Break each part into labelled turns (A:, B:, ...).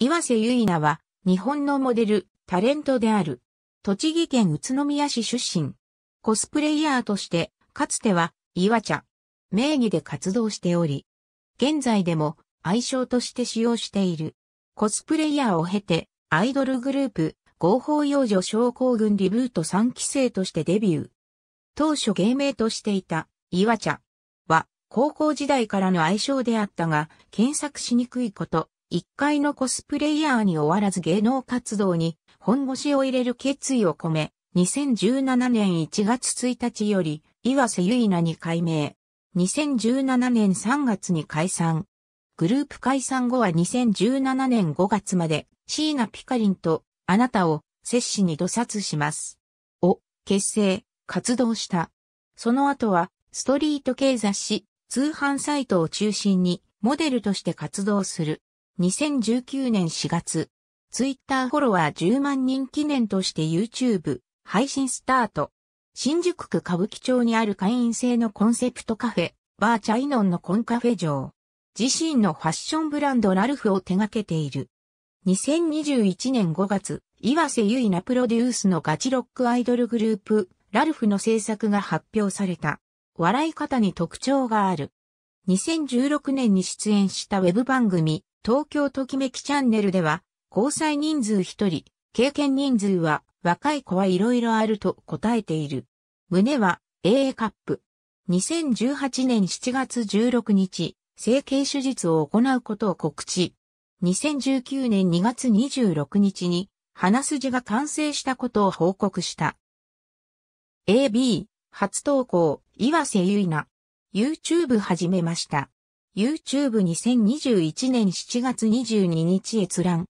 A: 岩瀬結菜は、日本のモデル、タレントである。栃木県宇都宮市出身。コスプレイヤーとして、かつては、岩茶。名義で活動しており、現在でも、愛称として使用している。コスプレイヤーを経て、アイドルグループ、合法幼女症候群リブート3期生としてデビュー。当初芸名としていた、岩茶は、高校時代からの愛称であったが、検索しにくいこと、一回のコスプレイヤーに終わらず芸能活動に本腰を入れる決意を込め、2017年1月1日より岩瀬ゆいなに改名。2017年3月に解散。グループ解散後は2017年5月までシーナピカリンとあなたを摂氏に土殺します。を結成、活動した。その後はストリート系雑誌、通販サイトを中心にモデルとして活動する。2019年4月、ツイッターフォロワー10万人記念として YouTube 配信スタート。新宿区歌舞伎町にある会員制のコンセプトカフェ、バーチャイノンのコンカフェ場。自身のファッションブランドラルフを手掛けている。2021年5月、岩瀬ゆいなプロデュースのガチロックアイドルグループ、ラルフの制作が発表された。笑い方に特徴がある。2016年に出演したウェブ番組、東京ときめきチャンネルでは、交際人数1人、経験人数は、若い子はいろいろあると答えている。胸は、AA カップ。2018年7月16日、整形手術を行うことを告知。2019年2月26日に、鼻筋が完成したことを報告した。AB、初投稿、岩瀬ゆいな。YouTube 始めました。YouTube2021 年7月22日閲覧。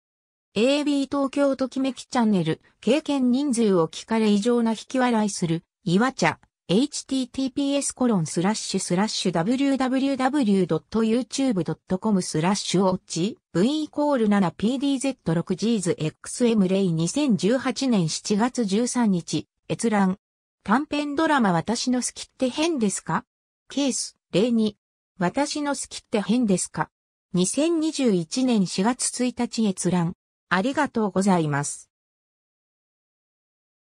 A: AB 東京ときめきチャンネル、経験人数を聞かれ異常な引き笑いする、岩茶、https コロンスラッシュスラッシュ www.youtube.com スラッシュオッチ v イコール 7pdz6gsxm レイ2018年7月13日閲覧短編ドラマ私の好きって変ですかケース、例に、私の好きって変ですか ?2021 年4月1日閲覧。ありがとうございます。